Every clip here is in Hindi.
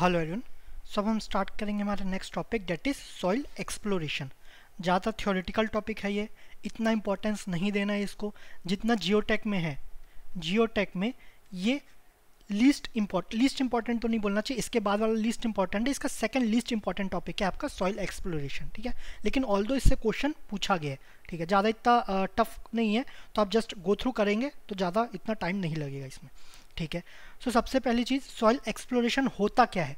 हेलो एवरीवन सब हम स्टार्ट करेंगे हमारा next topic that is soil exploration ज़्यादा थियोरिटिकल टॉपिक है ये इतना इम्पोर्टेंस नहीं देना है इसको जितना जियोटेक में है जियोटेक में ये लीस्ट इम्पॉर्ट लीस्ट इंपॉर्टेंट तो नहीं बोलना चाहिए इसके बाद वाला लीस्ट इंपॉर्टेंट है इसका सेकंड लीस्ट इंपॉर्टेंट टॉपिक है आपका सॉइल एक्सप्लोरेशन ठीक है लेकिन ऑल दो इससे क्वेश्चन पूछा गया है ठीक है ज़्यादा इतना टफ नहीं है तो आप जस्ट गो थ्रू करेंगे तो ज़्यादा इतना टाइम नहीं लगेगा इसमें ठीक है सो so, सबसे पहली चीज़ सॉइल एक्सप्लोरेशन होता क्या है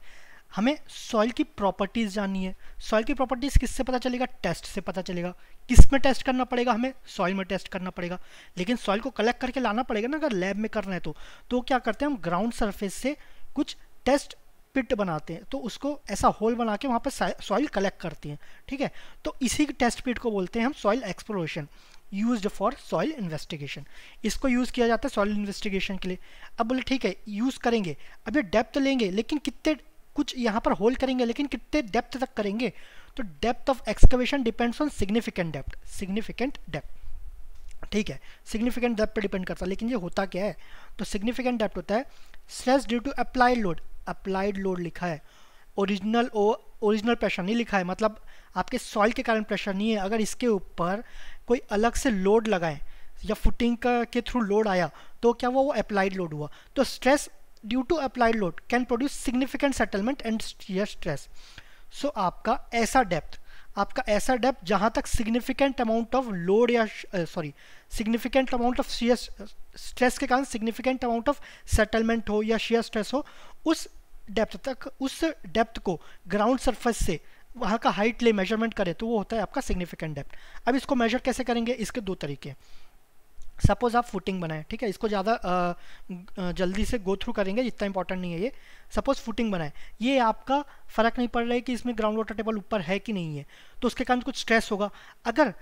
हमें सॉइल की प्रॉपर्टीज़ जाननी है सॉइल की प्रॉपर्टीज़ किससे पता चलेगा टेस्ट से पता चलेगा किस में टेस्ट करना पड़ेगा हमें सॉइल में टेस्ट करना पड़ेगा लेकिन सॉइल को कलेक्ट करके लाना पड़ेगा ना अगर लैब में करना है तो तो क्या करते हैं हम ग्राउंड सरफेस से कुछ टेस्ट पिट बनाते हैं तो उसको ऐसा होल बना के वहाँ पर सॉइल कलेक्ट करती हैं ठीक है तो इसी टेस्ट पिट को बोलते हैं हम soil exploration use for soil investigation इसको यूज़ किया जाता है सॉइल इन्वेस्टिगेशन के लिए अब बोले ठीक है यूज़ करेंगे अब ये डेप्थ लेंगे लेकिन कितने कुछ यहाँ पर होल्ड करेंगे लेकिन कितने डेप्थ तक करेंगे तो depth of excavation depends on significant depth significant depth ठीक है सिग्निफिकेंट डेप्थ पर डिपेंड करता है लेकिन ये होता क्या है तो सिग्निफिकेंट डेप्थ होता है stress due to apply load applied load लिखा है ओरिजिनल ओ ओरिजिनल प्रेशर नहीं लिखा है मतलब आपके सॉइल के कारण प्रेशर नहीं है अगर इसके ऊपर कोई अलग से लोड लगाएं या फुटिंग का के थ्रू लोड आया तो क्या हुआ वो अप्लाइड लोड हुआ तो stress due to applied load can produce significant settlement and stress so आपका ऐसा डेप्थ आपका ऐसा डेप्थ जहाँ तक सिग्निफिकेंट अमाउंट ऑफ लोड या sorry significant amount of shear stress के कारण सिग्निफिकेंट अमाउंट ऑफ सेटलमेंट हो या शेयर स्ट्रेस हो उस डेप्थ तक उस डेप्थ को ग्राउंड सरफेस से वहाँ का हाइट ले मेजरमेंट करें तो वो होता है आपका सिग्निफिकेंट डेप्थ अब इसको मेजर कैसे करेंगे इसके दो तरीके सपोज़ आप फुटिंग बनाएं ठीक है इसको ज़्यादा जल्दी से गो थ्रू करेंगे जितना इंपॉर्टेंट नहीं है ये सपोज़ फुटिंग बनाएं ये आपका फ़र्क नहीं पड़ रहा है कि इसमें ग्राउंड वाटर टेबल ऊपर है कि नहीं है तो उसके कारण कुछ स्ट्रेस होगा अगर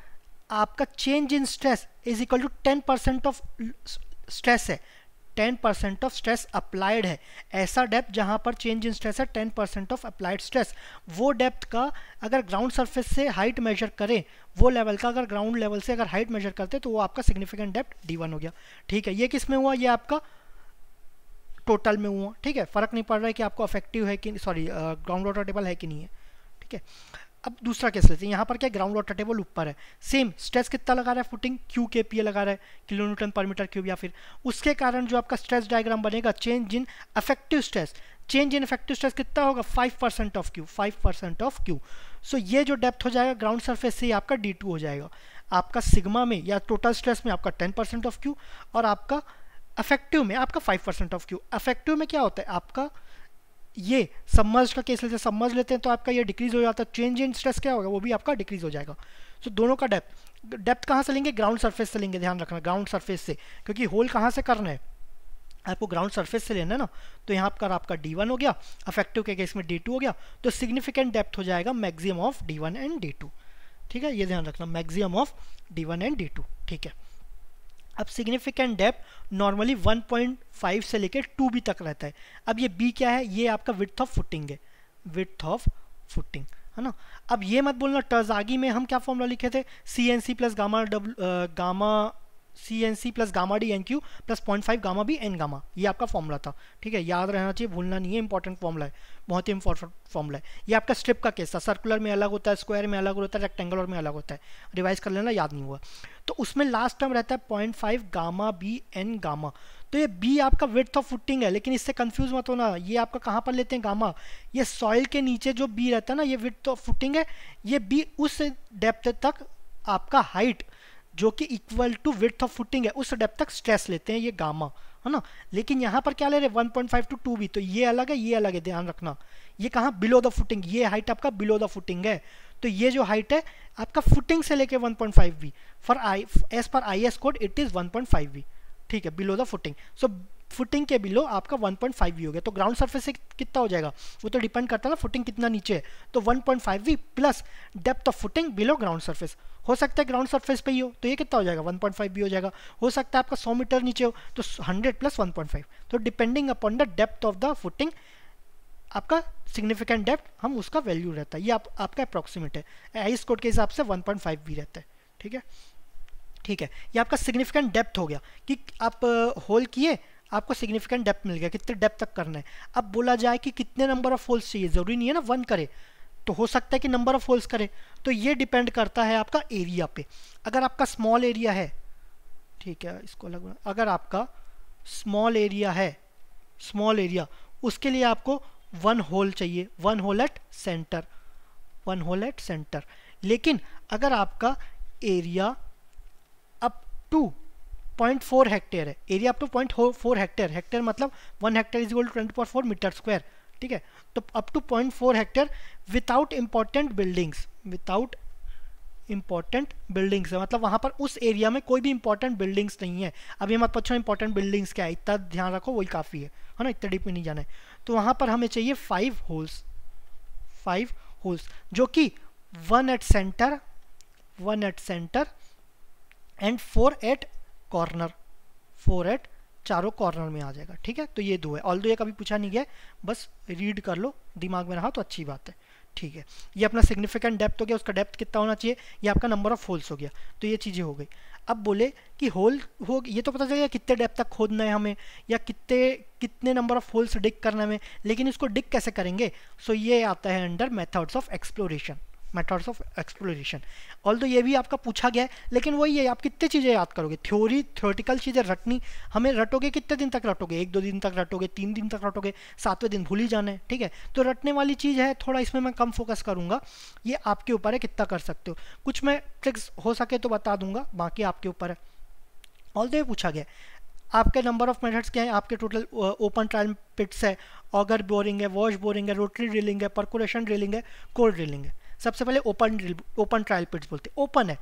आपका change in stress is equal to ten percent of stress है ten percent of stress applied है ऐसा डेप्थ जहाँ पर चेंज इन स्ट्रेस है ten percent of applied stress वो डेप्थ का अगर ग्राउंड सर्फेस से हाइट मेजर करें वो लेवल का अगर ग्राउंड लेवल से अगर हाइट मेजर करते तो वो आपका सिग्निफिकेंट डेप्थ डी हो गया ठीक है ये किस में हुआ ये आपका टोटल में हुआ ठीक है फ़र्क नहीं पड़ रहा है कि आपको अफेक्टिव है कि सॉरी ग्राउंड वाटर टेबल है कि नहीं है ठीक है अब दूसरा केस लेते हैं यहाँ पर क्या ग्राउंड वाटर टेबल ऊपर है सेम स्ट्रेस कितना लगा रहा है फुटिंग क्यू के पी लगा रहा है kilo newton per metre cube या फिर उसके कारण जो आपका स्ट्रेस डायग्राम बनेगा change in effective stress change in effective stress कितना होगा five percent of Q five percent of Q so ये जो डेप्थ हो जाएगा ग्राउंड सरफेस से ही आपका डी टू हो जाएगा आपका सिग्मा में या टोटल स्ट्रेस में आपका टेन परसेंट ऑफ क्यू और आपका अफेक्टिव में आपका five percent of Q effective में क्या होता है आपका ये सबमर्ज का केस लेते सबमर्ज लेते हैं तो आपका ये डिक्रीज हो जाता है चेंज इन स्ट्रेस क्या होगा वो भी आपका डिक्रीज हो जाएगा सो so, दोनों का डेप्थ डेप्थ कहाँ से लेंगे ग्राउंड सरफेस से लेंगे ध्यान रखना ग्राउंड सरफेस से क्योंकि होल कहाँ से करना है आपको ग्राउंड सरफेस से लेना है ना तो यहाँ पर आपका डी वन हो गया अफेक्टिव के केस में डी टू हो गया तो सिग्निफिकेंट डेप्थ हो जाएगा maximum of D one and D two ठीक है ये ध्यान रखना maximum of D one and D two ठीक है अब सिग्निफिकेंट डेप नॉर्मली 1.5 से लेकर 2 बी तक रहता है अब ये बी क्या है ये आपका विथ ऑफ फुटिंग है विथ ऑफ फुटिंग है ना अब ये मत बोलना टर्जागी में हम क्या फॉर्मूला लिखे थे C N C plus gamma W gamma C N C plus gamma D N Q plus point five gamma B N gamma ये आपका फॉर्मूला था ठीक है याद रहना चाहिए भूलना नहीं है इंपॉर्टेंट फॉर्मूला है बहुत ही इंपॉर्टेंट फॉर्मूला है ये आपका स्ट्रिप का केस था सर्कुलर में अलग होता है स्क्वायर में अलग होता है रेक्टेंगुलर में अलग होता है रिवाइज कर लेना याद नहीं हुआ तो उसमें लास्ट टर्म रहता है point five gamma B N gamma तो ये बी आपका विथ ऑफ फुटिंग है लेकिन इससे कंफ्यूज मत होना ये आपका कहाँ पर लेते हैं गामा ये सॉइल के नीचे जो बी रहता है ना ये विथ ऑफ फुटिंग है ये बी उस डेप्थ तक आपका हाइट जो कि equal to width of footing है उस डेप तक स्ट्रेस लेते हैं ये गामा है ना लेकिन यहाँ पर क्या ले रहे हैं 1.5 टू 2 भी तो ये अलग है ये अलग है ध्यान रखना ये कहाँ बिलो द फुटिंग ये हाइट आपका बिलो द फुटिंग है तो ये जो हाइट है आपका फुटिंग से लेके 1.5 point five B for I as per I S code it is 1.5 B ठीक है below the footing so footing के बिलो आपका 1.5 वी हो गया तो ग्राउंड सर्फेस से कितना हो जाएगा वो तो डिपेंड करता है ना फुटिंग कितना नीचे है तो 1.5 B plus depth of footing below ground surface हो सकता है ग्राउंड सर्फेस पे ही हो तो ये कितना हो जाएगा 1.5 भी हो जाएगा हो सकता है आपका 100 मीटर नीचे हो तो 100 प्लस 1.5 तो depending upon the depth of the footing आपका सिग्निफिकेंट डेप्थ हम उसका वैल्यू रहता है ये आप, आपका अप्रॉक्सीमेट है आइस कोड के हिसाब से वन भी रहता है ठीक है ठीक है ये आपका सिग्निफिकेंट डेप्थ हो गया कि आप होल किए आपको सिग्निफिकेंट डेप्थ मिल गया कितने डेप्थ तक करना है अब बोला जाए कि कितने नंबर ऑफ होल्स चाहिए ज़रूरी नहीं है ना वन करे तो हो सकता है कि नंबर ऑफ होल्स करे तो ये डिपेंड करता है आपका एरिया पे अगर आपका स्मॉल एरिया है ठीक है इसको अलग अगर आपका स्मॉल एरिया है स्मॉल एरिया उसके लिए आपको वन होल चाहिए one hole at centre one hole at centre लेकिन अगर आपका area up to point four hectare है area up to point four hectare hectare मतलब one hectare is equal to twenty point four metre square ठीक है तो up to point four hectare without important buildings without important buildings है मतलब वहाँ पर उस एरिया में कोई भी इंपॉर्टेंट बिल्डिंग्स नहीं है अब ये मत पूछो इंपॉर्टेंट बिल्डिंग्स क्या है इतना ध्यान रखो वही काफ़ी है है ना इतना डीप में नहीं जाना है तो वहाँ पर हमें चाहिए फाइव होल्स फाइव होल्स जो कि one at centre one at centre and four at corner four at चारों कॉर्नर में आ जाएगा ठीक है तो ये दो है ऑल दो ये कभी पूछा नहीं गया बस रीड कर लो दिमाग में रहा तो अच्छी बात है ठीक है ये अपना सिग्निफिकेंट डेप्थ हो गया उसका डेप्थ कितना होना चाहिए ये आपका नंबर ऑफ होल्स हो गया तो ये चीज़ें हो गई अब बोले कि होल हो ये तो पता चलेगा कितने डेप्थ तक खोदना है हमें या कितने कितने नंबर ऑफ होल्स डिक करना है लेकिन इसको डिक कैसे करेंगे सो so ये आता है under methods of exploration methods of exploration all ये भी आपका पूछा गया है लेकिन वही है आप कितने चीज़ें याद करोगे थ्योरी थ्योरेटिकल चीज़ें रटनी हमें रटोगे कितने दिन तक रटोगे एक दो दिन तक रटोगे तीन दिन तक रटोगे सातवें दिन भूल ही जाना है ठीक है तो रटने वाली चीज़ है थोड़ा इसमें मैं कम फोकस करूँगा ये आपके ऊपर है कितना कर सकते हो कुछ मैं ट्रिक्स हो सके तो बता दूंगा बाकी आपके ऊपर है ऑल ये पूछा गया आपके नंबर ऑफ मेथड्स क्या हैं आपके टोटल ओपन ट्रायल पिट्स है ऑगर बोरिंग है वॉश बोरिंग है रोटरी ड्रिलिंग है परकोरेशन ड्रिलिंग है कोल्ड ड्रिलिंग है सबसे पहले ओपन ओपन ट्रायल पिट्स बोलते हैं ओपन है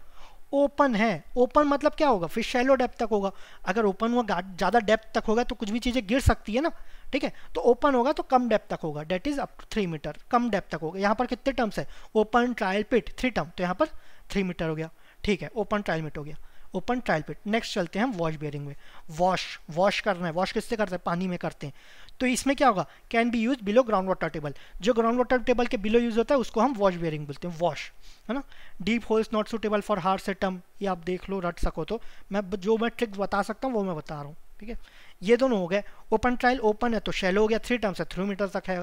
ओपन है ओपन मतलब क्या होगा फिर शैलो डेप्थ तक होगा अगर ओपन हुआ ज़्यादा डेप्थ तक होगा तो कुछ भी चीज़ें गिर सकती है ना ठीक है तो ओपन होगा तो कम डेप्थ तक होगा that is up to three metre कम डेप्थ तक होगा यहाँ पर कितने टर्म्स है open trial pit three term तो यहाँ पर थ्री मीटर हो गया ठीक है ओपन ट्रायल पिट हो गया ओपन ट्रायल पिट नेक्स्ट चलते हैं हम वॉश बेयरिंग में वॉश वॉश करना है वॉश किससे करते हैं पानी में करते हैं तो इसमें क्या होगा can be use below ground water table जो ग्राउंड वाटर टेबल के बिलो यूज होता है उसको हम वॉश बेयरिंग बोलते हैं वॉश है ना deep holes not suitable for hard stratum ये आप देख लो रट सको तो मैं जो मैं ट्रिक बता सकता हूँ वो मैं बता रहा हूँ ठीक है ये दोनों हो गए ओपन ट्रायल ओपन है तो शेलो हो गया थ्री टर्म्स है थ्री मीटर तक है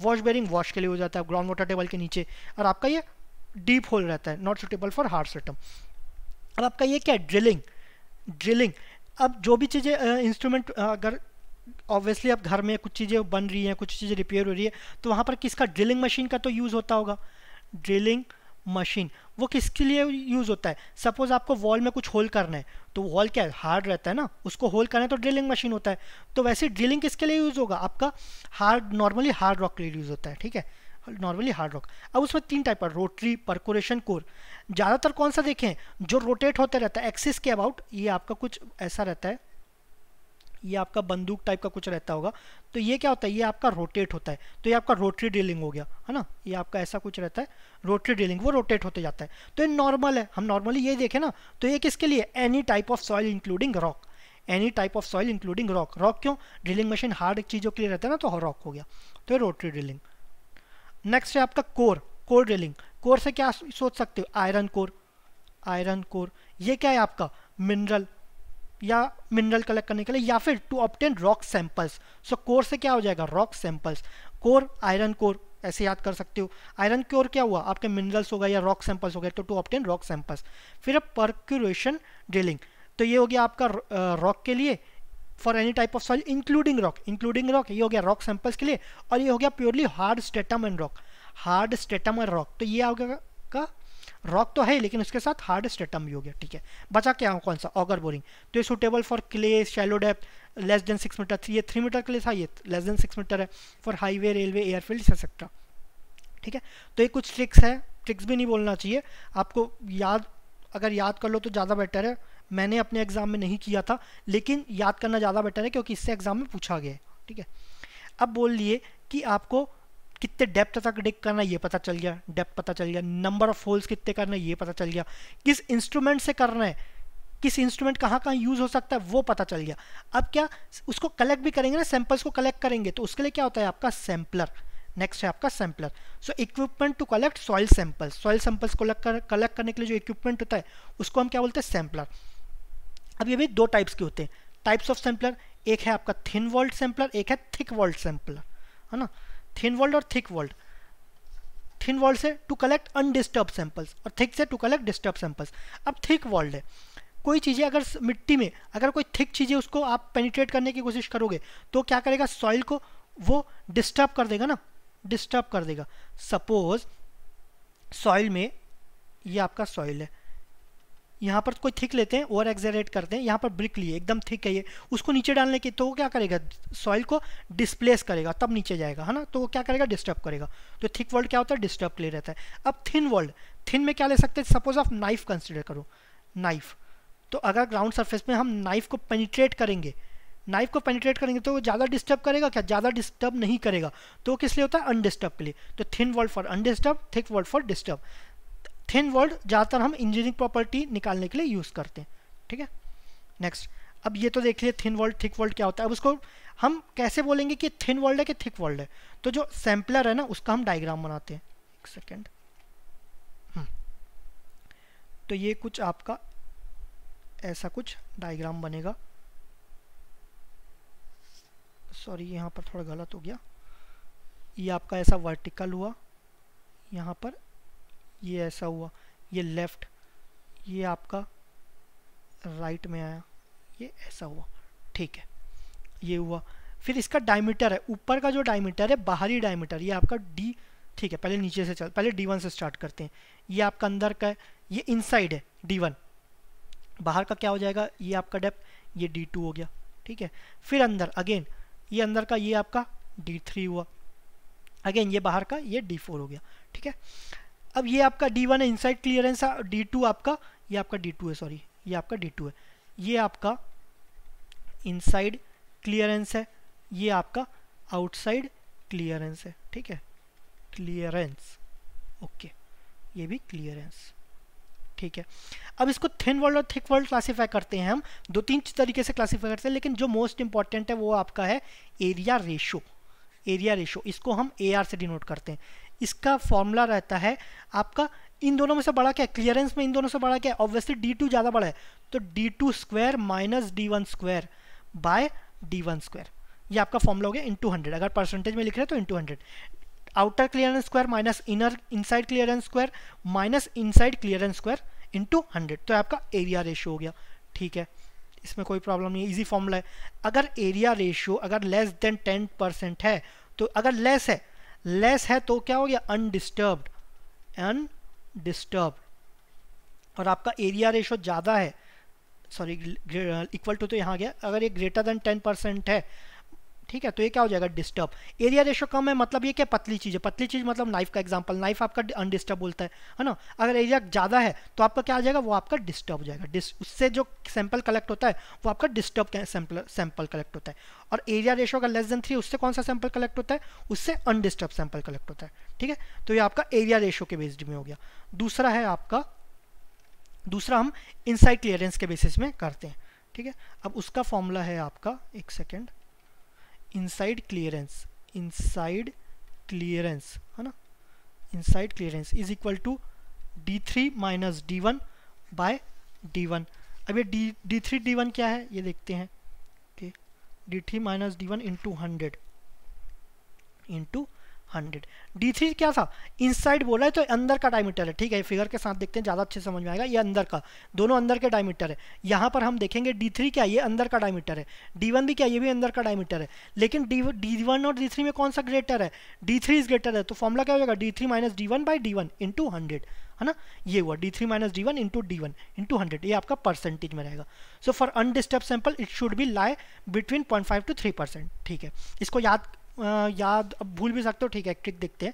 वॉश बेयरिंग वॉश के लिए हो जाता है ग्राउंड वाटर टेबल के नीचे और आपका ये डीप होल रहता है not suitable for hard stratum और आपका ये क्या ड्रिलिंग ड्रिलिंग अब जो भी चीज़ें इंस्ट्रूमेंट अगर ऑब्वियसली अब घर में कुछ चीज़ें बन रही हैं कुछ चीज़ें रिपेयर हो रही है तो वहाँ पर किसका ड्रिलिंग मशीन का तो यूज़ होता होगा ड्रिलिंग मशीन वो किसके लिए यूज़ होता है सपोज़ आपको वॉल में कुछ होल करना है तो वॉल क्या है हार्ड रहता है ना उसको होल करना है तो ड्रिलिंग मशीन होता है तो वैसे ड्रिलिंग किसके लिए यूज़ होगा आपका हार्ड नॉर्मली हार्ड रॉक के लिए यूज़ होता है ठीक है नॉर्मली हार्ड रॉक अब उसमें तीन टाइप है रोटरी परकोरेशन कोर ज़्यादातर कौन सा देखें जो रोटेट होते रहता है एक्सिस के अबाउट ये आपका कुछ ऐसा रहता है ये आपका बंदूक टाइप का कुछ रहता होगा तो ये क्या होता है ये आपका रोटेट होता है तो ये आपका रोटरी ड्रिलिंग हो गया है ना ये आपका ऐसा कुछ रहता है रोटरी ड्रिलिंग वो रोटेट होते जाता है तो ये नॉर्मल है हम नॉर्मली ये देखें ना तो ये किसके लिए any type of soil including rock any type of soil including rock rock क्यों ड्रिलिंग मशीन हार्ड चीज़ों के लिए रहता है ना तो रॉक हो गया तो ये रोटरी ड्रिलिंग नेक्स्ट है आपका कोर कोर ड्रिलिंग कोर से क्या सोच सकते हो आयरन कोर आयरन कोर ये क्या है आपका मिनरल या मिनरल कलेक्ट करने के लिए या फिर to obtain rock samples so core से क्या हो जाएगा rock samples core iron core ऐसे याद कर सकते हो आयरन कोर क्या हुआ आपके मिनरल्स हो गए या रॉक सैंपल्स हो गए तो टू ऑप्टेन रॉक सैंपल्स फिर परक्यूरेशन ड्रिलिंग तो ये हो गया आपका रॉक के लिए for any type of soil including rock including rock ये हो गया रॉक सैंपल्स के लिए और ये हो गया purely hard stratum and rock hard stratum and rock तो ये आ गया का रॉक तो है ही लेकिन उसके साथ हार्ड स्टेटम भी हो गया ठीक है बचा क्या हो कौन सा ऑगर बोरिंग तो ये suitable for clay shallow depth less than six metre ये थ्री मीटर के लिए था ये लेस देन सिक्स मीटर है for highway railway airfield etcetera ठीक है तो ये कुछ ट्रिक्स है ट्रिक्स भी नहीं बोलना चाहिए आपको याद अगर याद कर लो तो ज़्यादा बेटर है मैंने अपने एग्ज़ाम में नहीं किया था लेकिन याद करना ज़्यादा बेटर है क्योंकि इससे एग्ज़ाम में पूछा गया है ठीक है अब बोल लिए कि आपको कितने डेप्थ तक डिक करना ये पता चल गया डेप्थ पता चल गया नंबर ऑफ होल्स कितने करना है ये पता चल गया किस इंस्ट्रूमेंट से करना है किस इंस्ट्रूमेंट कहाँ कहाँ यूज़ हो सकता है वो पता चल गया अब क्या उसको कलेक्ट भी करेंगे ना सैंपल्स को कलेक्ट करेंगे तो उसके लिए क्या होता है आपका सैम्पलर नेक्स्ट है आपका sampler so equipment to collect soil samples soil samples को कलेक्ट करने के लिए जो इक्विपमेंट होता है उसको हम क्या बोलते हैं सैम्पलर अब ये भी दो टाइप्स के होते हैं टाइप्स ऑफ सैम्पलर एक है आपका थिन वॉल्ट सैम्पलर एक है थिक वॉल्ट सैम्पलर है ना थिन वॉल्ड और थिक वॉल्ड थिन वॉल्ड से टू कलेक्ट अनडिस्टर्ब सैंपल्स और थिक से टू कलेक्ट डिस्टर्ब सैंपल्स अब थिक वॉल्ड है कोई चीज़ें अगर मिट्टी में अगर कोई थिक चीज़ें उसको आप पेनिट्रेट करने की कोशिश करोगे तो क्या करेगा सॉइल को वो डिस्टर्ब कर देगा ना डिस्टर्ब कर देगा सपोज सॉइल में ये आपका सॉइल है यहाँ पर तो कोई थिक लेते हैं ओवर एग्जेरेट करते हैं यहाँ पर ब्रिक लिए एकदम थिक है ये उसको नीचे डालने के तो वो क्या करेगा सॉइल को डिस्प्लेस करेगा तब नीचे जाएगा है ना तो वो क्या करेगा डिस्टर्ब करेगा तो थिक वर्ल्ड क्या होता है डिस्टर्ब के लिए रहता है अब थिन वर्ल्ड थिन में क्या ले सकते हैं सपोज आप नाइफ कंसिडर करो नाइफ तो अगर ग्राउंड सर्फेस में हम नाइफ को पेनिट्रेट करेंगे नाइफ को पेनिट्रेट करेंगे तो वो ज़्यादा डिस्टर्ब करेगा क्या ज़्यादा डिस्टर्ब नहीं करेगा तो किस लिए होता है अनडिस्टर्ब के लिए तो thin walled for undisturbed thick walled for disturbed thin walled ज़्यादातर हम इंजीनियरिंग प्रॉपर्टी निकालने के लिए यूज़ करते हैं ठीक है नेक्स्ट अब ये तो देख लिए थिन वर्ल्ड थिक वर्ल्ड क्या होता है अब उसको हम कैसे बोलेंगे कि थिन वर्ल्ड है कि थिक वर्ल्ड है तो जो सैम्पलर है ना उसका हम डायग्राम बनाते हैं एक सेकेंड हम्म। तो ये कुछ आपका ऐसा कुछ डायग्राम बनेगा सॉरी यहाँ पर थोड़ा गलत हो गया ये आपका ऐसा वर्टिकल हुआ यहाँ पर ये ऐसा हुआ ये लेफ़्ट ये आपका राइट में आया ये ऐसा हुआ ठीक है ये हुआ फिर इसका डायमीटर है ऊपर का जो डायमीटर है बाहरी डायमीटर ये आपका डी ठीक है पहले नीचे से चल पहले डी वन से स्टार्ट करते हैं ये आपका अंदर का है ये इनसाइड है डी वन बाहर का क्या हो जाएगा ये आपका डेप ये डी टू हो गया ठीक है फिर अंदर अगेन ये अंदर का ये आपका डी थ्री हुआ अगेन ये बाहर का ये डी फोर हो गया ठीक है अब ये आपका डी वन है इनसाइड क्लियरेंस डी टू आपका ये आपका डी टू है सॉरी ये आपका डी टू है ये आपका इनसाइड क्लियरेंस है ये आपका आउटसाइड क्लियरेंस है ठीक है क्लियरेंस ओके ये भी क्लियरेंस ठीक है अब इसको थिन वर्ल्ड और थिक वर्ल्ड क्लासीफाई करते हैं हम दो तीन तरीके से क्लासीफाई करते हैं लेकिन जो मोस्ट इंपॉर्टेंट है वो आपका है एरिया रेशो एरिया रेशो इसको हम ए आर से डिनोट करते हैं इसका फॉर्मूला रहता है आपका इन दोनों में से बड़ा क्या है क्लियरेंस में इन दोनों से बड़ा क्या है ऑब्वियसली डी टू ज़्यादा बड़ा है तो D two square minus D one square by D one square ये आपका फॉर्मूला हो गया इन टू हंड्रेड अगर परसेंटेज में लिख रहे हैं तो into hundred outer clearance square minus inner inside clearance square minus inside clearance square into hundred तो आपका एरिया रेशियो हो गया ठीक है इसमें कोई प्रॉब्लम नहीं है इजी फॉर्मूला है अगर एरिया रेशियो अगर लेस देन टेन परसेंट है तो अगर लेस है लेस है तो क्या हो गया अनडिस्टर्ब्ड अनडिस्टर्ब और आपका एरिया रेशो ज़्यादा है सॉरी इक्वल टू तो यहाँ गया अगर ये ग्रेटर देन टेन परसेंट है ठीक है तो ये क्या हो जाएगा डिस्टर्ब एरिया रेशो कम है मतलब ये क्या पतली चीज़ है पतली चीज़ मतलब नाइफ का एग्जाम्पल नाइफ आपका अनडिस्टर्ब बोलता है है ना अगर एरिया ज़्यादा है तो आपका क्या आ जाएगा वो आपका डिस्टर्ब हो जाएगा डिस उससे जो सैंपल कलेक्ट होता है वो आपका डिस्टर्ब सैंपल सैंपल कलेक्ट होता है और एरिया रेशो का लेस देन थ्री उससे कौन सा सैंपल कलेक्ट होता है उससे अनडिस्टर्ब सैंपल कलेक्ट होता है ठीक है तो ये आपका एरिया रेशो के बेस्ड में हो गया दूसरा है आपका दूसरा हम इनसाइड क्लियरेंस के बेसिस में करते हैं ठीक है अब उसका फॉर्मूला है आपका एक second inside clearance inside clearance है ना inside clearance is equal to D three minus D one by D one अब ये D D three D one क्या है ये देखते हैं okay D three minus D one into hundred into hundred D three क्या था इनसाइड बोला है तो अंदर का डायमीटर है ठीक है फिगर के साथ देखते हैं ज़्यादा अच्छे समझ में आएगा ये अंदर का दोनों अंदर के डायमीटर है यहाँ पर हम देखेंगे डी थ्री क्या ये अंदर का डायमीटर है डी वन भी क्या ये भी अंदर का डायमीटर है लेकिन डी डी वन और डी थ्री में कौन सा ग्रेटर है डी थ्री इज ग्रेटर है तो फॉर्मूला क्या हो जाएगा D three minus D one by D one into hundred है ना ये हुआ D three minus D one into D one into hundred ये आपका परसेंटेज में रहेगा so for undisturbed sample it should be lie between point five to three percent ठीक है इसको याद याद अब भूल भी सकते हो ठीक है ट्रिक देखते हैं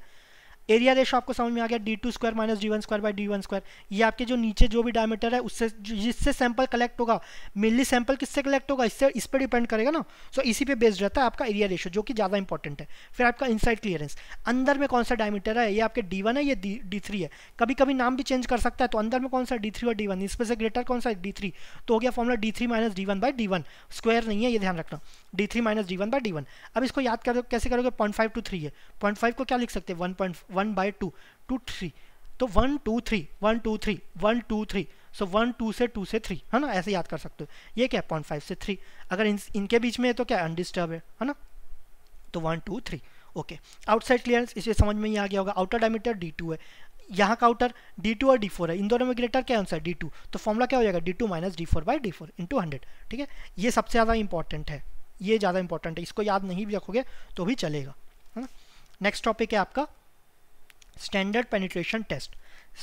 एरिया रेशो आपको समझ में आ गया D two square minus D one square by D one square ये आपके जो नीचे जो भी डायमीटर है उससे जिससे सैंपल कलेक्ट होगा मेनली सैंपल किससे कलेक्ट होगा इससे इस पर डिपेंड करेगा ना सो so, इसी पे बेस्ड रहता है आपका एरिया रेशो जो कि ज़्यादा इंपॉर्टेंट है फिर आपका इनसाइड क्लियरेंस अंदर में कौन सा डायमीटर है ये आपके डी वन है ये डी थ्री है कभी कभी नाम भी चेंज कर सकता है तो अंदर में कौन सा डी थ्री और डी वन इसमें से ग्रेटर कौन सा डी थ्री तो हो गया formula D three minus D one by D one square नहीं है ये ध्यान रखना D three minus D one D one अब इसको याद करो कैसे करोगे पॉइंट फाइव टू थ्री है पॉइंट फाइव को क्या लिख सकते हैं one point one by two two three तो one two three one two three one two three so one two से टू से थ्री है ना ऐसे याद कर सकते हो ये क्या पॉइंट फाइव से थ्री अगर इन इनके बीच में है तो क्या अनडिस्टर्ब है है ना तो one two three okay outside clearance इसे समझ में ही आ गया होगा आउटर डायमीटर डी टू है यहाँ का आउटर डी टू और डी फोर है इन दोनों में ग्रेटर क्या आंसर डी टू तो फॉर्मूला क्या हो जाएगा D two minus D four by D four into hundred ठीक है ये सबसे ज़्यादा इंपॉर्टेंट है ये ज़्यादा इंपॉर्टेंट है इसको याद नहीं भी रखोगे तो भी चलेगा है ना नेक्स्ट टॉपिक है आपका standard penetration test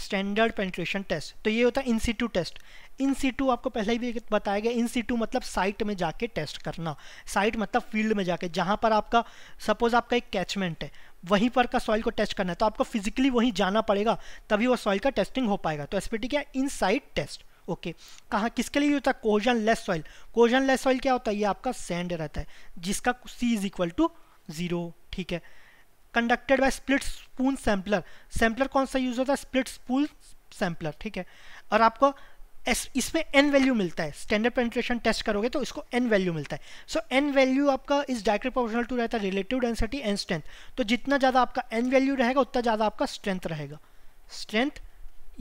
standard penetration test तो ये होता है इन टेस्ट इन सीटू आपको पहले ही भी बताया गया इन सीटू मतलब साइट में जाके टेस्ट करना साइट मतलब फील्ड में जाके जहाँ पर आपका सपोज आपका एक कैचमेंट है वहीं पर का सॉइल को टेस्ट करना है तो आपको फिजिकली वहीं जाना पड़ेगा तभी वो सॉइल का टेस्टिंग हो पाएगा तो एसपीटी क्या in site test okay okay. कहाँ किसके लिए होता है cohesionless soil cohesionless soil क्या होता है ये आपका सैंड रहता है जिसका C is equal to zero ठीक है conducted by split spoon sampler sampler कौन सा यूज होता है स्प्लिट स्पून सैम्पलर ठीक है और आपको इसमें एन वैल्यू मिलता है स्टैंडर्ड पेंट्रेशन टेस्ट करोगे तो इसको एन वैल्यू मिलता है सो एन वैल्यू आपका इस डायरेक्ट प्रोपोर्शनल टू रहता है रिलेटिव डेंसिटी एंड स्ट्रेंथ तो जितना ज़्यादा आपका एन वैल्यू रहेगा उतना ज़्यादा आपका स्ट्रेंथ रहेगा स्ट्रेंथ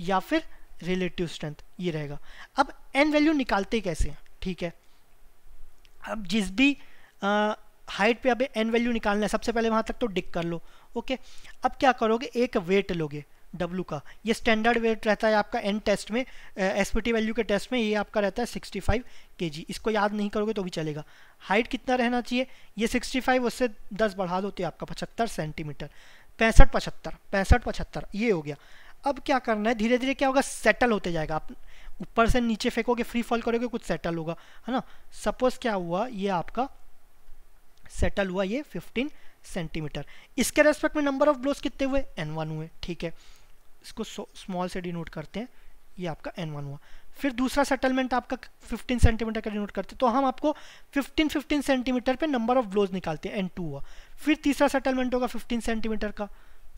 या फिर रिलेटिव स्ट्रेंथ ये रहेगा अब एन वैल्यू निकालते कैसे ठीक है अब जिस भी हाइट पे अब एन वैल्यू निकालना है सबसे पहले वहाँ तक तो डिक कर लो ओके अब क्या करोगे एक वेट लोगे डब्ल्यू का ये स्टैंडर्ड वेट रहता है आपका एन टेस्ट में एस पी टी वैल्यू के टेस्ट में ये आपका रहता है 65 फाइव के जी इसको याद नहीं करोगे तो भी चलेगा हाइट कितना रहना चाहिए ये 65 उससे दस बढ़ा दो तो आपका पचहत्तर सेंटीमीटर पैंसठ पचहत्तर पैंसठ पचहत्तर ये हो गया अब क्या करना है धीरे धीरे क्या होगा सेटल होते जाएगा आप ऊपर से नीचे फेंकोगे फ्री फॉल करोगे कुछ सेटल होगा है ना सपोज क्या हुआ ये आपका सेटल हुआ ये 15 सेंटीमीटर इसके रेस्पेक्ट में नंबर ऑफ ब्लोज कितने हुए एन वन हुए ठीक है इसको स्मॉल से डिनोट करते हैं ये आपका एन वन हुआ फिर दूसरा सेटलमेंट आपका 15 सेंटीमीटर का डिनोट करते हैं तो हम आपको 15 15 सेंटीमीटर पे नंबर ऑफ ब्लोज निकालते हैं एन टू हुआ फिर तीसरा सेटलमेंट होगा फिफ्टीन सेंटीमीटर का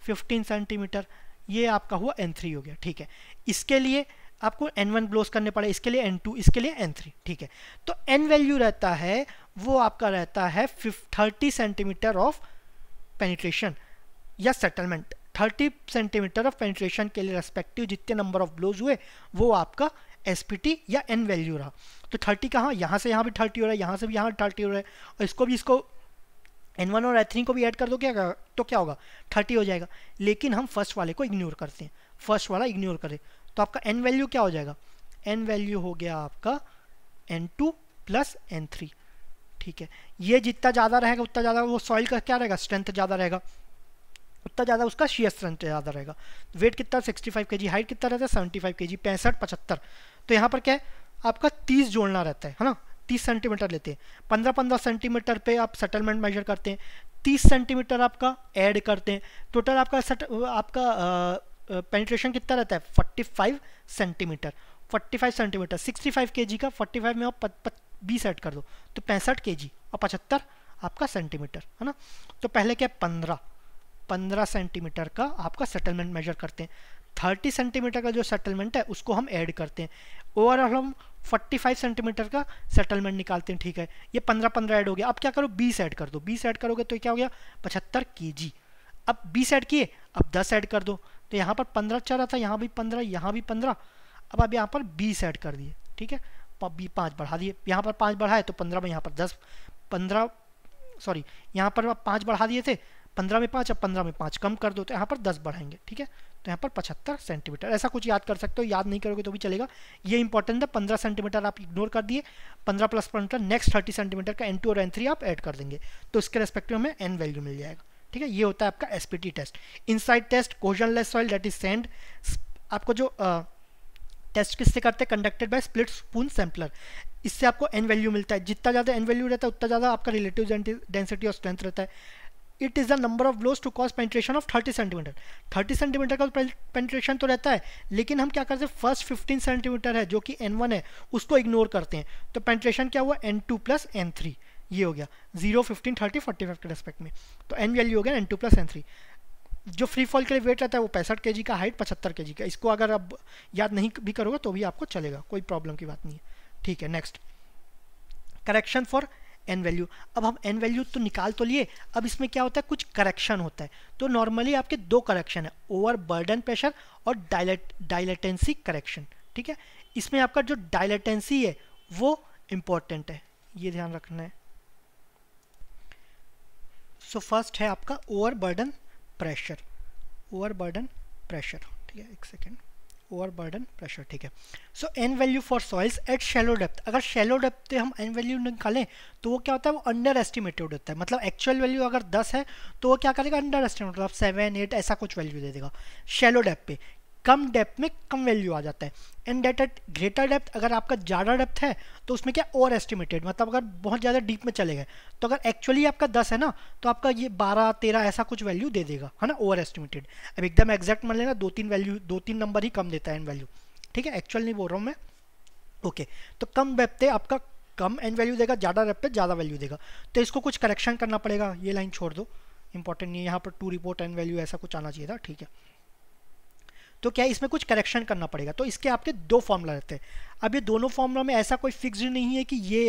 फिफ्टीन सेंटीमीटर ये आपका हुआ एन थ्री हो गया ठीक है इसके लिए आपको एन वन ब्लोज करने पड़े इसके लिए एन टू इसके लिए एन थ्री ठीक है तो एन वैल्यू रहता है वो आपका रहता है थर्टी सेंटीमीटर ऑफ पेनिट्रेशन या settlement thirty centimetre of penetration के लिए रेस्पेक्टिव जितने नंबर ऑफ ब्लोज हुए वो आपका एस या एन वैल्यू रहा तो थर्टी कहाँ यहाँ से यहाँ भी थर्टी हो रहा है यहाँ से भी यहाँ थर्टी हो रहा है और इसको भी इसको एन वन और थ्री को भी ऐड कर दो क्या तो क्या होगा थर्टी हो जाएगा लेकिन हम फर्स्ट वाले को इग्नोर करते हैं फर्स्ट वाला इग्नोर करें तो आपका एन वैल्यू क्या हो जाएगा एन वैल्यू हो गया आपका N two plus N three ठीक है ये जितना ज़्यादा रहेगा उतना ज़्यादा वो सॉइल का क्या रहेगा स्ट्रेंथ ज़्यादा रहेगा उतना ज़्यादा उसका शेयर स्ट्रेंथ ज़्यादा रहेगा वेट कितना सिक्सटी फाइव के जी हाइट कितना रहता है सेवेंटी फाइव के जी पैंसठ पचहत्तर तो यहाँ पर क्या है आपका तीस जोड़ना रहता है है ना तीस सेंटीमीटर लेते हैं पंद्रह पंद्रह सेंटीमीटर पर आप सेटलमेंट मेजर करते हैं तीस सेंटीमीटर आपका एड करते हैं टोटल आपका आपका पेनिट्रेशन कितना रहता है forty five centimetre forty five centimetre sixty five K G का फोर्टी फाइव में आप बी सेट कर दो तो पैंसठ के और पचहत्तर आपका सेंटीमीटर है ना तो पहले क्या पंद्रह पंद्रह सेंटीमीटर का आपका सेटलमेंट मेजर करते हैं थर्टी सेंटीमीटर का जो सेटलमेंट है उसको हम ऐड करते हैं ओवरऑल हम फोर्टी फाइव सेंटीमीटर का सेटलमेंट निकालते हैं ठीक है ये पंद्रह पंद्रह ऐड हो गया अब क्या करो बीस ऐड कर दो बीस ऐड करोगे तो क्या हो गया पचहत्तर के अब बीस ऐड किए अब दस ऐड कर दो तो यहाँ पर पंद्रह चल रहा था यहाँ भी पंद्रह यहाँ भी पंद्रह अब अब यहाँ पर बीस ऐड कर दिए ठीक है बी पाँच बढ़ा दिए यहाँ पर पाँच बढ़ाए तो पंद्रह में यहाँ पर दस पंद्रह सॉरी यहाँ पर पाँच बढ़ा दिए थे पंद्रह में पाँच अब पंद्रह में पाँच कम कर दो तो यहाँ पर दस बढ़ाएंगे ठीक है तो यहाँ पर पचहत्तर सेंटीमीटर ऐसा कुछ याद कर सकते हो याद नहीं करोगे तो भी चलेगा ये इंपॉर्टेंट है पंद्रह सेंटीमीटर आप इग्नोर कर दिए पंद्रह प्लस पंद्रह नेक्स्ट थर्टी सेंटीमीटर का एन टू और एन थ्री आप ऐड कर देंगे तो इसके रेस्पेक्टिव हमें एन वैल्यू मिल जाएगा ठीक है ये होता है आपका SPT test inside test cohesionless soil that is sand आपको जो uh, टेस्ट किससे करते हैं conducted by split spoon sampler इससे आपको एन वैल्यू मिलता है जितना ज़्यादा एन वैल्यू रहता है उतना ज़्यादा आपका रिलेटिव डेंसिटी और स्ट्रेंथ रहता है it is the number of blows to cause penetration of thirty centimetre thirty centimetre का पेंट्रेशन तो रहता है लेकिन हम क्या करते हैं फर्स्ट फिफ्टीन सेंटीमीटर है जो कि एन वन है उसको इग्नोर करते हैं तो पेंट्रेशन क्या हुआ N two plus N three ये हो गया zero fifteen thirty forty five के रेस्पेक्ट में तो एन वैल्यू हो गया N two plus N three जो फ्री फॉल के लिए वेट रहता है वो पैंसठ के का हाइट पचहत्तर के का इसको अगर आप याद नहीं भी करोगे तो भी आपको चलेगा कोई प्रॉब्लम की बात नहीं है ठीक है next correction for N value अब हम एन वैल्यू तो निकाल तो लिए अब इसमें क्या होता है कुछ करेक्शन होता है तो नॉर्मली आपके दो करेक्शन है ओवर बर्डन प्रेशर और डायलेट डायलेटेंसी करेक्शन ठीक है इसमें आपका जो डायलेटेंसी है वो इंपॉर्टेंट है ये ध्यान रखना है सो so फर्स्ट है आपका overburden pressure overburden pressure ठीक है एक सेकेंड ओवर बर्डन प्रेशर ठीक है so N value for soils at shallow depth अगर शेलो डेप्थ पे हम एन वैल्यू निकालें तो वो क्या होता है वो अंडर एस्टिमेटेड होता है मतलब एक्चुअल वैल्यू अगर 10 है तो वो क्या करेगा अंडर एस्टिमेट मतलब सेवन एट ऐसा कुछ वैल्यू दे देगा शेलो डेप्थ पे कम डेप्थ में कम वैल्यू आ जाता है and that at greater depth अगर आपका ज़्यादा डेप्थ है तो उसमें क्या ओवर एस्टिमेटेड मतलब अगर बहुत ज़्यादा डीप में चले गए तो अगर एक्चुअली आपका दस है ना तो आपका ये बारह तेरह ऐसा कुछ वैल्यू दे देगा है ना ओवर एस्टिमेटेड अब एकदम एग्जैक्ट मान लेना दो तीन वैल्यू दो तीन नंबर ही कम देता है एंड वैल्यू ठीक है एक्चुअल नहीं बोल रहा हूँ मैं ओके okay, तो कम डेप्थ पे आपका कम एंड वैल्यू देगा ज़्यादा डेप्थ पे ज़्यादा वैल्यू देगा तो इसको कुछ करेक्शन करना पड़ेगा ये लाइन छोड़ दो इंपॉर्टेंट नहीं है यहाँ पर टू रिपोर्ट एंड वैल्यू ऐसा कुछ आना चाहिए था ठीक है तो क्या इसमें कुछ करेक्शन करना पड़ेगा तो इसके आपके दो फॉर्मूला रहते हैं अब ये दोनों फॉर्मूला में ऐसा कोई फिक्स नहीं है कि ये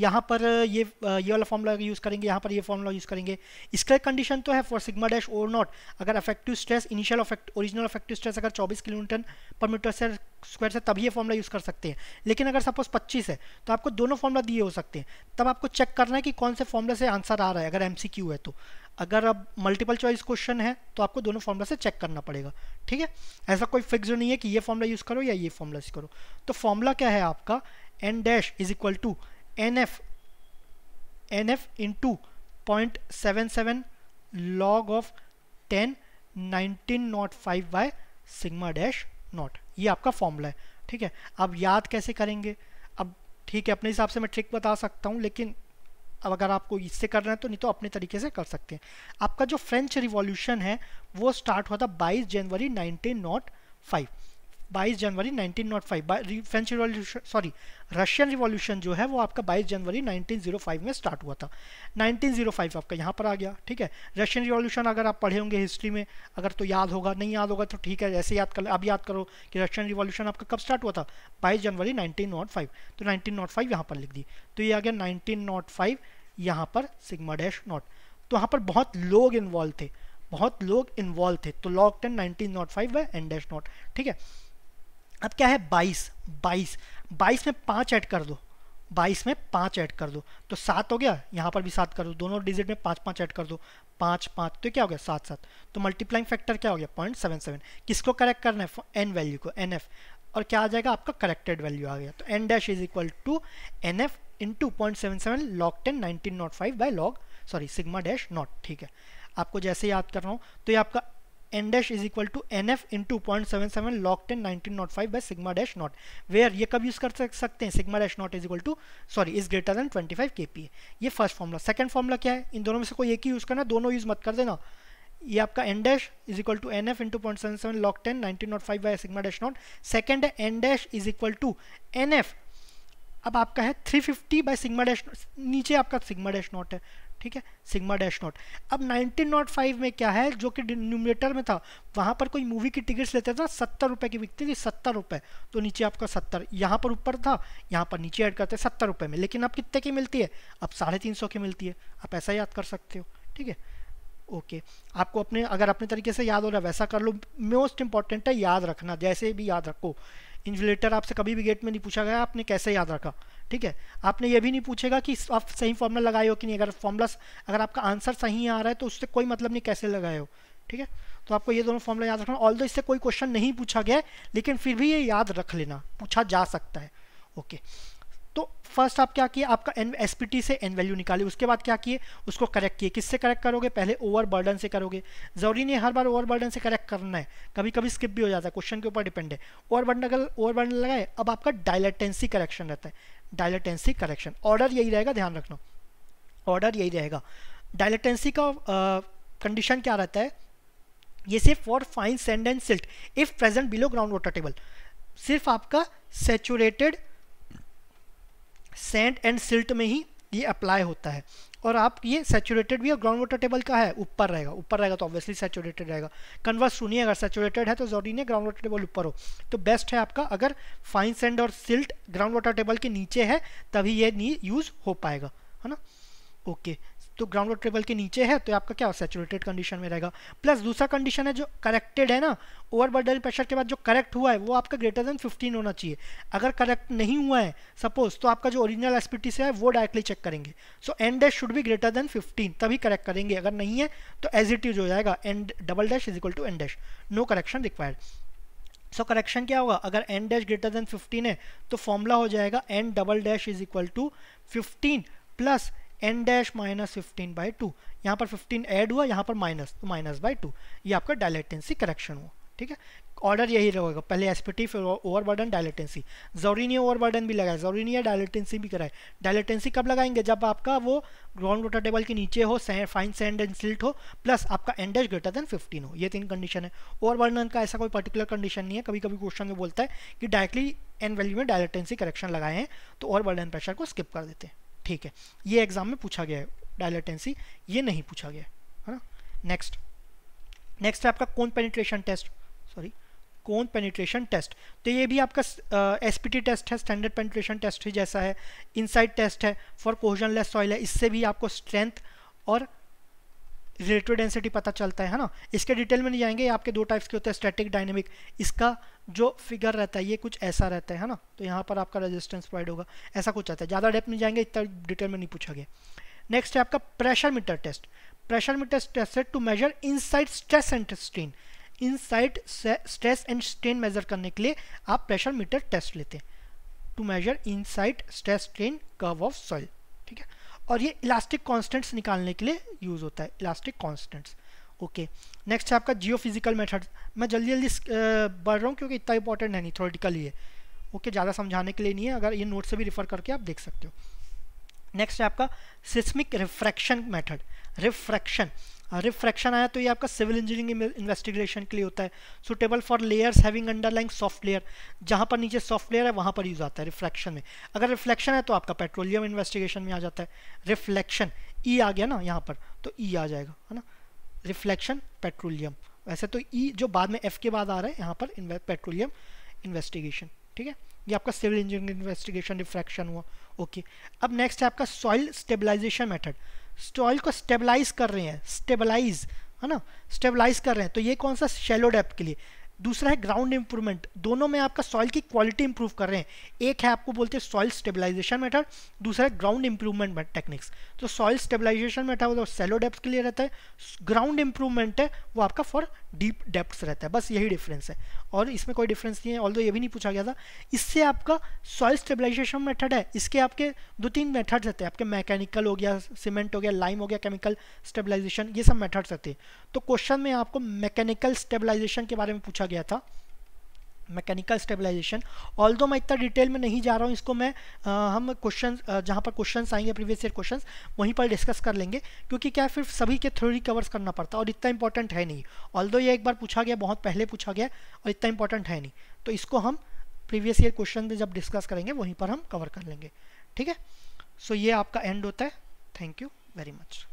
यहाँ पर ये ये वाला फॉर्मूला यूज़ करेंगे यहाँ पर ये फॉर्मूला यूज़ करेंगे इसका कंडीशन तो है फॉर सिग्मा डैश और नॉट अगर effective stress initial effect original effective stress अगर 24 किलोमीटर पर मीटर से स्क्वायर से तभी ये फॉर्मूला यूज़ कर सकते हैं लेकिन अगर सपोज पच्चीस है तो आपको दोनों फॉर्मूला दिए हो सकते हैं तब आपको चेक करना है कि कौन से फॉर्मूला से आंसर आ रहा है अगर एम है तो अगर अब मल्टीपल चॉइस क्वेश्चन है तो आपको दोनों फॉर्मूला से चेक करना पड़ेगा ठीक है ऐसा कोई फिक्स नहीं है कि ये फॉर्मूला यूज़ करो या ये फॉर्मूला यूज़ करो तो फॉर्मूला क्या है आपका N dash is equal to N F N F into point seven seven log of ten nineteen naught five by sigma dash naught ये आपका फॉर्मूला है ठीक है अब याद कैसे करेंगे अब ठीक है अपने हिसाब से मैं ट्रिक बता सकता हूँ लेकिन अब अगर आपको इससे करना है तो नहीं तो अपने तरीके से कर सकते हैं आपका जो फ्रेंच रिवॉल्यूशन है वो स्टार्ट हुआ था बाईस जनवरी नाइनटीन नॉट फाइव बाईस जनवरी nineteen naught five French revolution sorry Russian revolution जो है वो आपका बाईस जनवरी 1905 में स्टार्ट हुआ था 1905 आपका यहाँ पर आ गया ठीक है रशियन रिवॉल्यूशन अगर आप पढ़े होंगे हिस्ट्री में अगर तो याद होगा नहीं याद होगा तो ठीक है ऐसे याद कर अब याद करो कि रशियन रिवॉल्यूशन आपका कब स्टार्ट हुआ था बाईस जनवरी नाइनटीन तो नाइनटीन नॉट फाइव यहाँ पर लिख दी तो ये आ गया नाइनटीन नॉट फाइव यहाँ पर सिग्मा डैश नॉट तो यहाँ पर बहुत लोग इन्वॉल्व थे बहुत लोग इन्वॉल्व थे तो log ten nineteen naught five by N dash naught ठीक है अब क्या है बाईस बाईस बाईस में पाँच ऐड कर दो बाईस में पाँच ऐड कर दो तो सात हो गया यहाँ पर भी सात कर दो दोनों डिजिट में पाँच पाँच ऐड कर दो पाँच पाँच तो क्या हो गया सात सात तो मल्टीप्लाइंग फैक्टर क्या हो गया पॉइंट सेवन सेवन किसको करेक्ट करना है एन वैल्यू को एन एफ और क्या आ जाएगा आपका करेक्टेड वैल्यू आ गया तो N dash is equal to N F into point seven seven log ten nineteen naught five by log sorry sigma dash naught ठीक है आपको जैसे याद कर रहा हूँ तो ये आपका N dash is equal to N F into point seven seven log ten nineteen naught five by sigma dash naught where ये कब यूज़ कर सकते हैं sigma dash naught is equal to sorry is greater than twenty five K P ये फर्स्ट फॉर्मूला सेकंड फॉर्मूला क्या है इन दोनों में से कोई एक ही यूज़ करना दोनों यूज़ मत कर देना ये आपका N dash is equal to N F into point seven seven log ten nineteen naught five by sigma dash naught second है N dash is equal to N F अब आपका है three fifty by sigma dash नीचे आपका सिग्मा डैश नॉट है ठीक है सिग्मा डैश नॉट अब नाइनटीन नॉट फाइव में क्या है जो कि न्यूमिनेटर में था वहाँ पर कोई मूवी की टिकट्स लेते थे सत्तर रुपये की बिकती थी सत्तर रुपये तो नीचे आपका सत्तर यहाँ पर ऊपर था यहाँ पर नीचे ऐड करते सत्तर रुपये में लेकिन अब कितने की मिलती है अब साढ़े तीन सौ की मिलती है आप ऐसा याद कर सकते हो ठीक है ओके okay. आपको अपने अगर अपने तरीके से याद हो रहा है वैसा कर लो मोस्ट इंपॉर्टेंट है याद रखना जैसे भी याद रखो इन्वेलेटर आपसे कभी भी गेट में नहीं पूछा गया आपने कैसे याद रखा ठीक है आपने ये भी नहीं पूछेगा कि आप सही फॉर्मूला लगाए हो कि नहीं अगर फॉर्मूला अगर आपका आंसर सही आ रहा है तो उससे कोई मतलब नहीं कैसे लगाए हो ठीक है तो आपको ये दोनों फॉर्मूला याद रखना ऑल इससे कोई क्वेश्चन नहीं पूछा गया लेकिन फिर भी ये याद रख लेना पूछा जा सकता है ओके okay. तो फर्स्ट आप क्या किए आपका एन एस से एन वैल्यू निकाली उसके बाद क्या किए उसको करेक्ट किए किससे करेक्ट करोगे पहले ओवरबर्डन से करोगे जरूरी नहीं हर बार ओवरबर्डन से करेक्ट करना है कभी कभी स्किप भी हो जाता है क्वेश्चन के ऊपर डिपेंड है ओवरबर्डन अगर ओवरबर्डन लगाए अब आपका डायलेटेंसी करेक्शन रहता है डायलेटेंसी करेक्शन ऑर्डर यही रहेगा ध्यान रखना ऑर्डर यही रहेगा डायलेटेंसी का कंडीशन क्या रहता है ये सिर्फ for fine sand and silt if present below ground water table सिर्फ आपका सेचुरेटेड सेंट एंड सिल्ट में ही ये अप्लाई होता है और आप ये सेचुरेटेड भी और ग्राउंड वाटर टेबल का है ऊपर रहेगा ऊपर रहेगा तो ऑब्वियसली सेचुरेटेड रहेगा कन्वर्स सुनिए अगर सेचुरेटेड है तो जरूरी है ग्राउंड वाटर टेबल ऊपर हो तो बेस्ट है आपका अगर फाइन सेंड और सिल्ट ग्राउंड वाटर टेबल के नीचे है तभी ये यूज़ हो पाएगा है ना ओके तो ग्राउंड वाटर लेवल के नीचे है तो आपका क्या सेचुरेटेड कंडीशन में रहेगा प्लस दूसरा कंडीशन है जो करेक्टेड है ना ओवर बर्डल प्रेशर के बाद जो करेक्ट हुआ है वो आपका ग्रेटर देन 15 होना चाहिए अगर करेक्ट नहीं हुआ है सपोज तो आपका जो ओरिजिनल एस से है वो डायरेक्टली चेक करेंगे सो एंड डैश शुड भी ग्रेटर देन फिफ्टीन तभी करेक्ट करेंगे अगर नहीं है तो एज इट यूज हो जाएगा N double dash is equal to N dash no correction required so so, correction क्या होगा अगर एन डैश ग्रेटर देन 15 है तो फॉर्मूला हो जाएगा N double dash is equal to 15 plus N dash minus fifteen by two यहाँ पर फिफ्टीन ऐड हुआ यहाँ पर माइनस तो माइनस बाई टू ये आपका डायलेटेंसी करेक्शन हुआ ठीक है ऑर्डर यही रहेगा पहले एस फिर ओवर बर्डन डायलेटेंसी जरूरी नहीं ओवर बर्डन भी लगाए जरूरी नहीं है डायलेटेंसी भी कराए डायलेटेंसी कब लगाएंगे जब आपका वो ग्राउंड वाटर टेबल के नीचे हो फाइन सैंड एंड सिल्ट हो प्लस आपका एंडेज ग्रेटर देन 15 हो ये तीन कंडीशन है ओवर बर्डन का ऐसा कोई पर्टिकुलर कंडीशन नहीं है कभी कभी क्वेश्चन में बोलता है कि डायरेक्टली एन वैल्यू में डायलेटेंसी करेक्शन लगाए हैं तो ओवर बर्डन प्रेशर को स्किप कर देते हैं ठीक है ये एग्जाम में पूछा गया है डायलटेंसी ये नहीं पूछा गया है ना नेक्स्ट नेक्स्ट है आपका cone penetration test sorry cone penetration test तो ये भी आपका एस uh, टेस्ट है स्टैंडर्ड पेनिट्रेशन टेस्ट ही जैसा है इनसाइड टेस्ट है फॉर कोहजन लेस सॉइल है इससे भी आपको स्ट्रेंथ और रिलेटिव डेंसिटी पता चलता है ना इसके डिटेल में नहीं जाएंगे आपके दो टाइप्स के होते हैं स्टैटिक डायनेमिक इसका जो फिगर रहता है ये कुछ ऐसा रहता है ना तो यहाँ पर आपका रेजिस्टेंस प्रोवाइड होगा ऐसा कुछ आता है ज़्यादा डेप्थ नहीं जाएंगे इतना डिटेल में नहीं पूछा गया नेक्स्ट है आपका pressure meter test pressure meter test to measure in stress and strain in stress and strain measure करने के लिए आप प्रेशर मीटर टेस्ट लेते हैं to measure in stress strain curve of soil ठीक है और ये इलास्टिक कॉन्स्टेंट्स निकालने के लिए यूज़ होता है इलास्टिक कॉन्स्टेंट्स ओके नेक्स्ट है आपका जियो फिजिकल मैथड मैं जल्दी जल्दी बढ़ रहा हूँ क्योंकि इतना इंपॉर्टेंट है नहीं थोरेटिकल ही है ओके ज़्यादा समझाने के लिए नहीं है अगर ये नोट से भी रिफ़र करके आप देख सकते हो नेक्स्ट है आपका seismic refraction method refraction refraction आया तो ये आपका सिविल इंजीनियरिंग इन्वेस्टिगेशन के लिए होता है suitable for layers having underlying soft layer जहाँ पर नीचे सॉफ्ट लेयर है वहाँ पर यूज़ आता है रिफ्रैक्शन में अगर रिफ्लेक्शन है तो आपका पेट्रोलियम इन्वेस्टिगेशन में आ जाता है रिफ्लेक्शन ई e आ गया ना यहाँ पर तो ई e आ जाएगा है ना रिफ्लेक्शन पेट्रोलियम वैसे तो ई e जो बाद में एफ के बाद आ रहा है यहाँ पर पेट्रोलियम इन्वेस्टिगेशन ठीक है ये आपका सिविल इंजीनियरिंग इन्वेस्टिगेशन रिफ्रैक्शन हुआ ओके अब नेक्स्ट है आपका सॉइल स्टेबलाइजेशन मेथड सॉइल तो को स्टेबलाइज कर रहे हैं स्टेबलाइज है ना स्टेबलाइज कर रहे हैं तो ये कौन सा शेलो डेप्थ के लिए दूसरा है ग्राउंड इंप्रूवमेंट दोनों में आपका सॉइल की क्वालिटी इंप्रूव कर रहे हैं एक है आपको बोलते हैं सॉइल स्टेबलाइजेशन मेथड दूसरा है ग्राउंड इंप्रूवमेंट टेक्निक्स तो सॉइल स्टेबलाइजेशन मेथड वो सेलो डेप्थ के लिए रहता है ग्राउंड इंप्रूवमेंट है वो आपका फॉर डीप डेप्थ रहता है बस यही डिफरेंस है और इसमें कोई डिफरेंस नहीं है ऑल ये भी नहीं पूछा गया था इससे आपका सॉइल स्टेबलाइजेशन मेथड है इसके आपके दो तीन मेथड्स रहते हैं आपके मैकेनिकल हो गया सीमेंट हो गया लाइम हो गया केमिकल स्टेबलाइजेशन ये सब मेथड्स रहते हैं तो क्वेश्चन में आपको मैकेनिकल स्टेबलाइजेशन के बारे में पूछा पूछा गया था मैकेनिकल स्टेबलाइजेशन ऑल मैं इतना डिटेल में नहीं जा रहा हूँ इसको मैं आ, हम क्वेश्चन जहाँ पर क्वेश्चन आएंगे प्रीवियस ईयर क्वेश्चन वहीं पर डिस्कस कर लेंगे क्योंकि क्या फिर सभी के थ्योरी कवर्स करना पड़ता है और इतना इंपॉर्टेंट है नहीं ऑल ये एक बार पूछा गया बहुत पहले पूछा गया और इतना इंपॉर्टेंट है नहीं तो इसको हम प्रीवियस ईयर क्वेश्चन में जब डिस्कस करेंगे वहीं पर हम कवर कर लेंगे ठीक है सो so, ये आपका एंड होता है थैंक यू वेरी मच